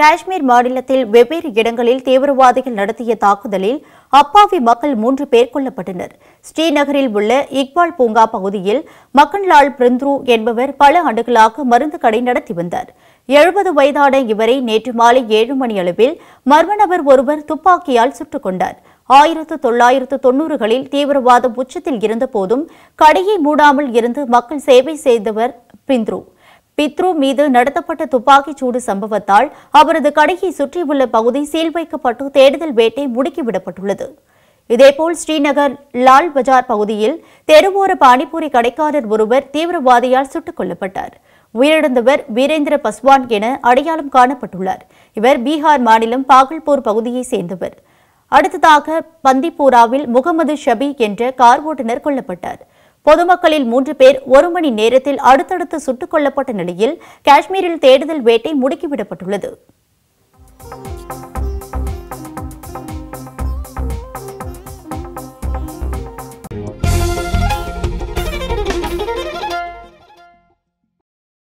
காஷ்மீர் மாநிலத்தில் வெவ்வேறு இடங்களில் தீவிரவாதிகள் நடத்திய தாக்குதலில் அப்பாவி மக்கள் மூன்று பேர் கொல்லப்பட்டனர் ஸ்ரீநகரில் உள்ள இக்பால் பூங்கா பகுதியில் மக்கன்லால் பிரிந்த்ரு என்பவர் பல ஆண்டுகளாக மருந்து கடை நடத்தி வந்தார் எழுபது வயதான இவரை நேற்று மாலை ஏழு மணி அளவில் மர்ம நபர் ஒருவர் துப்பாக்கியால் சுட்டுக் கொண்டார் ஆயிரத்து தொள்ளாயிரத்து தொன்னூறுகளில் தீவிரவாதம் உச்சத்தில் இருந்தபோதும் கடையை மூடாமல் இருந்து மக்கள் சேவை செய்தவர் பிந்த்ரு பித்ரு மீது நடத்தப்பட்ட துப்பாக்கிச் சூடு சம்பவத்தால் அவரது கடையை சுற்றியுள்ள பகுதி சீல் வைக்கப்பட்டு தேடுதல் வேட்டை முடுக்கிவிடப்பட்டுள்ளது இதேபோல் ஸ்ரீநகர் லால் பஜார் பகுதியில் தெருவோர பானிபூரி கடைக்காரர் ஒருவர் தீவிரவாதியால் சுட்டுக் கொல்லப்பட்டார் உயிரிழந்தவர் வீரேந்திர பஸ்வான் என அடையாளம் காணப்பட்டுள்ளார் இவர் பீகார் மாநிலம் பாகல்பூர் பகுதியை சேர்ந்தவர் அடுத்ததாக பந்திப்பூராவில் முகமது ஷபி என்ற கார் ஓட்டுநர் கொல்லப்பட்டார் பொதுமக்களில் மூன்று பேர் ஒரு மணி நேரத்தில் அடுத்தடுத்து சுட்டுக் கொல்லப்பட்ட நிலையில் காஷ்மீரில் தேடுதல் வேட்டை முடுக்கிவிடப்பட்டுள்ளது